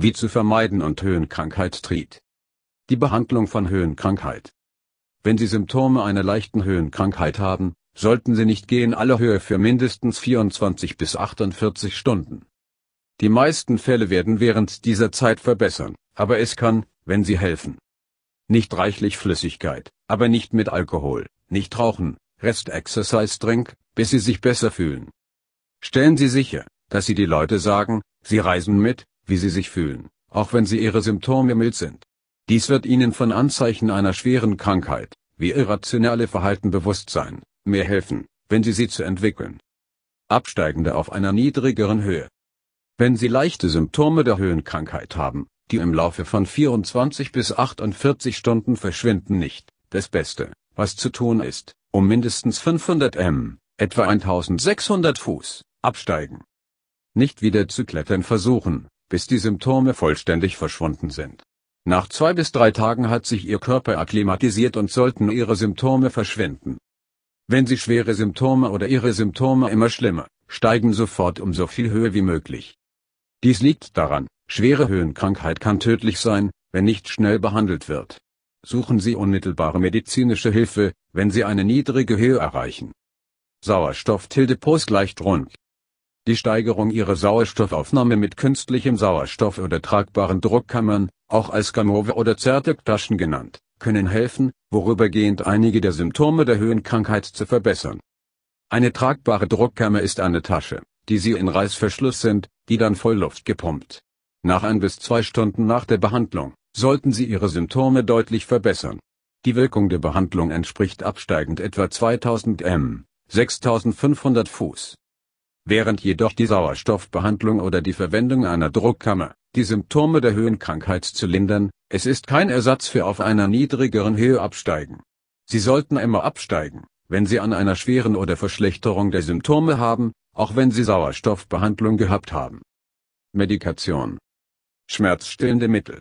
Wie zu vermeiden und Höhenkrankheit tritt. Die Behandlung von Höhenkrankheit. Wenn Sie Symptome einer leichten Höhenkrankheit haben, sollten Sie nicht gehen alle Höhe für mindestens 24 bis 48 Stunden. Die meisten Fälle werden während dieser Zeit verbessern, aber es kann, wenn Sie helfen. Nicht reichlich Flüssigkeit, aber nicht mit Alkohol, nicht rauchen, Rest-Exercise-Drink, bis Sie sich besser fühlen. Stellen Sie sicher, dass Sie die Leute sagen, Sie reisen mit, wie sie sich fühlen, auch wenn sie ihre Symptome mild sind. Dies wird ihnen von Anzeichen einer schweren Krankheit, wie irrationale Verhalten bewusst sein, mehr helfen, wenn sie sie zu entwickeln. Absteigende auf einer niedrigeren Höhe. Wenn Sie leichte Symptome der Höhenkrankheit haben, die im Laufe von 24 bis 48 Stunden verschwinden nicht, das Beste, was zu tun ist, um mindestens 500 m, etwa 1600 Fuß, absteigen. Nicht wieder zu klettern versuchen, bis die Symptome vollständig verschwunden sind. Nach zwei bis drei Tagen hat sich ihr Körper akklimatisiert und sollten ihre Symptome verschwinden. Wenn sie schwere Symptome oder ihre Symptome immer schlimmer, steigen sofort um so viel Höhe wie möglich. Dies liegt daran, schwere Höhenkrankheit kann tödlich sein, wenn nicht schnell behandelt wird. Suchen Sie unmittelbare medizinische Hilfe, wenn Sie eine niedrige Höhe erreichen. Sauerstoff-Tilde-Post leicht rund die Steigerung ihrer Sauerstoffaufnahme mit künstlichem Sauerstoff oder tragbaren Druckkammern, auch als Gamove oder Zertek-Taschen genannt, können helfen, vorübergehend einige der Symptome der Höhenkrankheit zu verbessern. Eine tragbare Druckkammer ist eine Tasche, die Sie in Reißverschluss sind, die dann voll Luft gepumpt. Nach ein bis zwei Stunden nach der Behandlung sollten Sie Ihre Symptome deutlich verbessern. Die Wirkung der Behandlung entspricht absteigend etwa 2000 m, 6500 Fuß. Während jedoch die Sauerstoffbehandlung oder die Verwendung einer Druckkammer, die Symptome der Höhenkrankheit zu lindern, es ist kein Ersatz für auf einer niedrigeren Höhe absteigen. Sie sollten immer absteigen, wenn Sie an einer schweren oder Verschlechterung der Symptome haben, auch wenn Sie Sauerstoffbehandlung gehabt haben. Medikation. Schmerzstillende Mittel.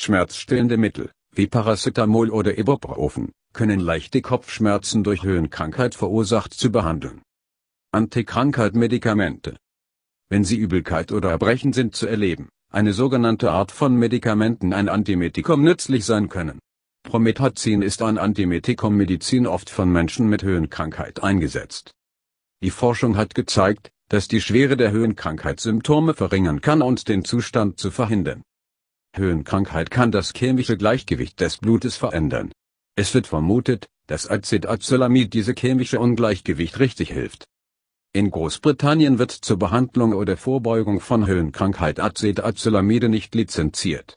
Schmerzstillende Mittel, wie Paracetamol oder Ibuprofen, können leichte Kopfschmerzen durch Höhenkrankheit verursacht zu behandeln antikrankheit Wenn Sie Übelkeit oder Erbrechen sind zu erleben, eine sogenannte Art von Medikamenten ein Antimetikum nützlich sein können. Promethazin ist ein Antimetikum medizin oft von Menschen mit Höhenkrankheit eingesetzt. Die Forschung hat gezeigt, dass die Schwere der Höhenkrankheit Symptome verringern kann und den Zustand zu verhindern. Höhenkrankheit kann das chemische Gleichgewicht des Blutes verändern. Es wird vermutet, dass Acetazolamid diese chemische Ungleichgewicht richtig hilft. In Großbritannien wird zur Behandlung oder Vorbeugung von Höhenkrankheit Acetazolamide nicht lizenziert.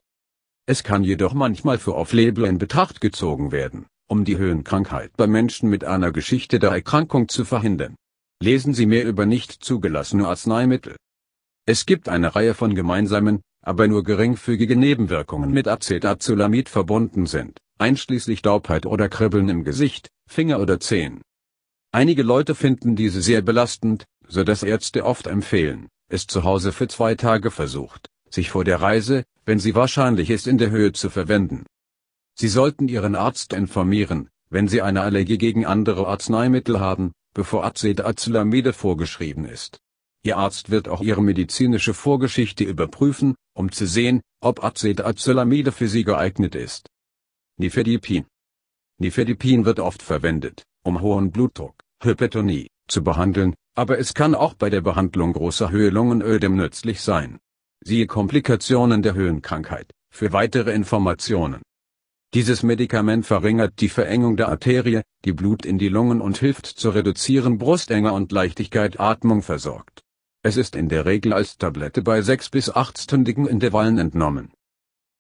Es kann jedoch manchmal für Off-Label in Betracht gezogen werden, um die Höhenkrankheit bei Menschen mit einer Geschichte der Erkrankung zu verhindern. Lesen Sie mehr über nicht zugelassene Arzneimittel. Es gibt eine Reihe von gemeinsamen, aber nur geringfügige Nebenwirkungen mit Acetazolamid verbunden sind, einschließlich Daubheit oder Kribbeln im Gesicht, Finger oder Zehen. Einige Leute finden diese sehr belastend, so dass Ärzte oft empfehlen, es zu Hause für zwei Tage versucht, sich vor der Reise, wenn sie wahrscheinlich ist, in der Höhe zu verwenden. Sie sollten Ihren Arzt informieren, wenn Sie eine Allergie gegen andere Arzneimittel haben, bevor Acetazolamide vorgeschrieben ist. Ihr Arzt wird auch Ihre medizinische Vorgeschichte überprüfen, um zu sehen, ob Acetazolamide für Sie geeignet ist. Nifedipin Nifedipin wird oft verwendet, um hohen Blutdruck, Hypertonie, zu behandeln, aber es kann auch bei der Behandlung großer Höhenlungenödem nützlich sein. Siehe Komplikationen der Höhenkrankheit für weitere Informationen. Dieses Medikament verringert die Verengung der Arterie, die Blut in die Lungen und hilft zu reduzieren Brustenge und Leichtigkeit Atmung versorgt. Es ist in der Regel als Tablette bei 6 bis 8-stündigen Intervallen entnommen.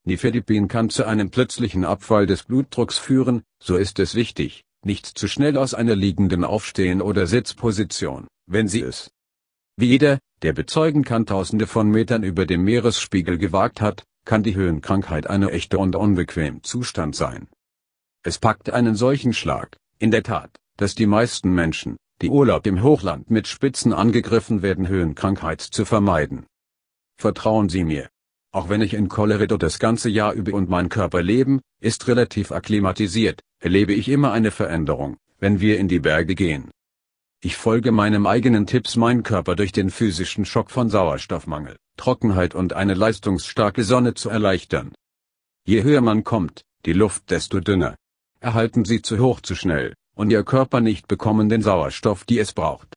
Nifedipin kann zu einem plötzlichen Abfall des Blutdrucks führen, so ist es wichtig, nicht zu schnell aus einer liegenden Aufstehen- oder Sitzposition, wenn sie es wie jeder, der bezeugen kann, tausende von Metern über dem Meeresspiegel gewagt hat, kann die Höhenkrankheit eine echte und unbequem Zustand sein. Es packt einen solchen Schlag, in der Tat, dass die meisten Menschen, die Urlaub im Hochland mit Spitzen angegriffen werden, Höhenkrankheit zu vermeiden. Vertrauen Sie mir, auch wenn ich in Colorado das ganze Jahr über und mein Körper leben, ist relativ akklimatisiert, erlebe ich immer eine Veränderung, wenn wir in die Berge gehen. Ich folge meinem eigenen Tipps mein Körper durch den physischen Schock von Sauerstoffmangel, Trockenheit und eine leistungsstarke Sonne zu erleichtern. Je höher man kommt, die Luft desto dünner. Erhalten Sie zu hoch zu schnell, und Ihr Körper nicht bekommen den Sauerstoff, die es braucht.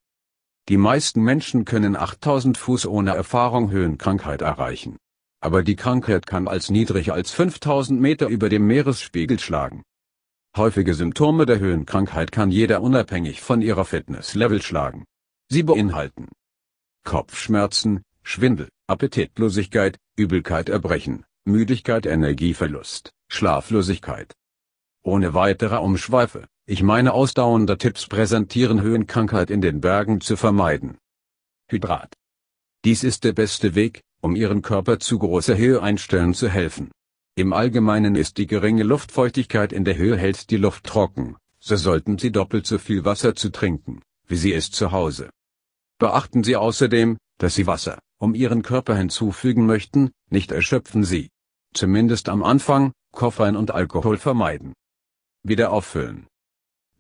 Die meisten Menschen können 8000 Fuß ohne Erfahrung Höhenkrankheit erreichen aber die Krankheit kann als niedrig als 5000 Meter über dem Meeresspiegel schlagen. Häufige Symptome der Höhenkrankheit kann jeder unabhängig von ihrer Fitnesslevel schlagen. Sie beinhalten Kopfschmerzen, Schwindel, Appetitlosigkeit, Übelkeit, Erbrechen, Müdigkeit, Energieverlust, Schlaflosigkeit. Ohne weitere Umschweife, ich meine ausdauernde Tipps präsentieren Höhenkrankheit in den Bergen zu vermeiden. Hydrat. Dies ist der beste Weg, um ihren Körper zu großer Höhe einstellen zu helfen. Im Allgemeinen ist die geringe Luftfeuchtigkeit in der Höhe hält die Luft trocken, so sollten Sie doppelt so viel Wasser zu trinken, wie Sie es zu Hause. Beachten Sie außerdem, dass Sie Wasser, um Ihren Körper hinzufügen möchten, nicht erschöpfen Sie. Zumindest am Anfang, Koffein und Alkohol vermeiden. Wieder auffüllen.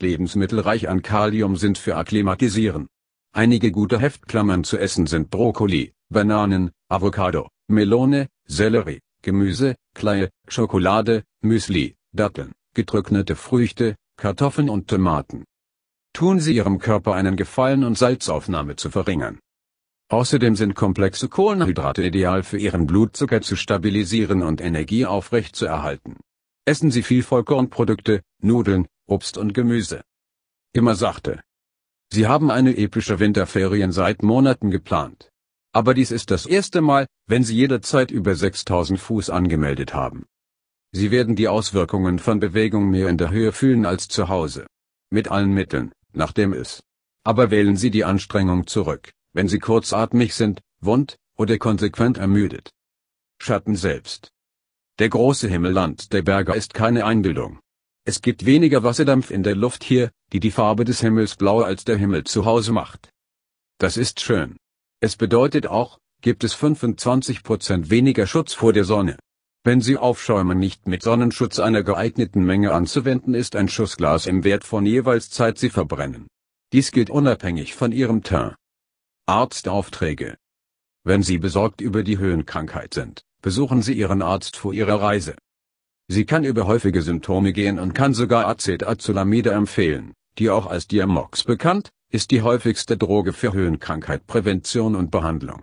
Lebensmittel reich an Kalium sind für Akklimatisieren, Einige gute Heftklammern zu essen sind Brokkoli, Bananen, Avocado, Melone, Sellerie, Gemüse, Kleie, Schokolade, Müsli, Datteln, getrocknete Früchte, Kartoffeln und Tomaten. Tun Sie Ihrem Körper einen Gefallen und Salzaufnahme zu verringern. Außerdem sind komplexe Kohlenhydrate ideal für Ihren Blutzucker zu stabilisieren und Energie aufrechtzuerhalten. Essen Sie viel Vollkornprodukte, Nudeln, Obst und Gemüse. Immer sachte, Sie haben eine epische Winterferien seit Monaten geplant. Aber dies ist das erste Mal, wenn Sie jederzeit über 6000 Fuß angemeldet haben. Sie werden die Auswirkungen von Bewegung mehr in der Höhe fühlen als zu Hause. Mit allen Mitteln, nachdem es. Aber wählen Sie die Anstrengung zurück, wenn Sie kurzatmig sind, wund, oder konsequent ermüdet. Schatten selbst. Der große Himmelland der Berge ist keine Einbildung. Es gibt weniger Wasserdampf in der Luft hier, die die Farbe des Himmels blauer als der Himmel zu Hause macht. Das ist schön. Es bedeutet auch, gibt es 25% weniger Schutz vor der Sonne. Wenn Sie Aufschäumen nicht mit Sonnenschutz einer geeigneten Menge anzuwenden ist ein Schussglas im Wert von jeweils Zeit Sie verbrennen. Dies gilt unabhängig von Ihrem Teint. Arztaufträge. Wenn Sie besorgt über die Höhenkrankheit sind, besuchen Sie Ihren Arzt vor Ihrer Reise. Sie kann über häufige Symptome gehen und kann sogar Acetazolamide empfehlen, die auch als Diamox bekannt, ist die häufigste Droge für Höhenkrankheit Prävention und Behandlung.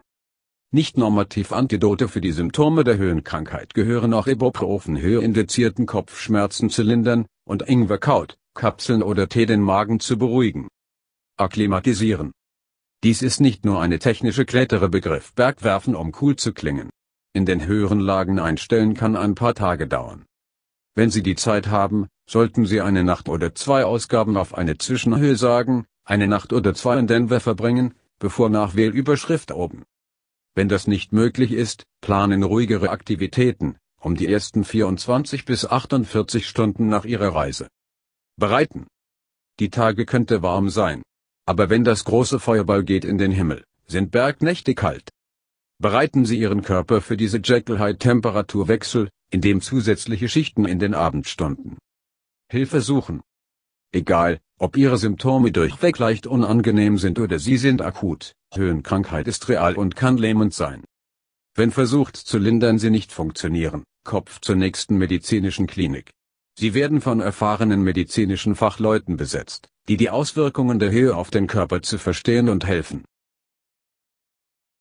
Nicht normativ Antidote für die Symptome der Höhenkrankheit gehören auch Ibuprofen zu lindern, und Ingwerkaut, Kapseln oder Tee den Magen zu beruhigen. Akklimatisieren. Dies ist nicht nur eine technische klettere Begriff Bergwerfen um cool zu klingen. In den höheren Lagen einstellen kann ein paar Tage dauern. Wenn Sie die Zeit haben, sollten Sie eine Nacht oder zwei Ausgaben auf eine Zwischenhöhe sagen, eine Nacht oder zwei in Denver verbringen, bevor nach Wählüberschrift oben. Wenn das nicht möglich ist, planen ruhigere Aktivitäten, um die ersten 24 bis 48 Stunden nach Ihrer Reise. Bereiten. Die Tage könnte warm sein. Aber wenn das große Feuerball geht in den Himmel, sind Bergnächte kalt. Bereiten Sie Ihren Körper für diese jekyll high temperaturwechsel indem zusätzliche Schichten in den Abendstunden Hilfe suchen. Egal, ob Ihre Symptome durchweg leicht unangenehm sind oder sie sind akut, Höhenkrankheit ist real und kann lähmend sein. Wenn versucht zu lindern sie nicht funktionieren, Kopf zur nächsten medizinischen Klinik. Sie werden von erfahrenen medizinischen Fachleuten besetzt, die die Auswirkungen der Höhe auf den Körper zu verstehen und helfen.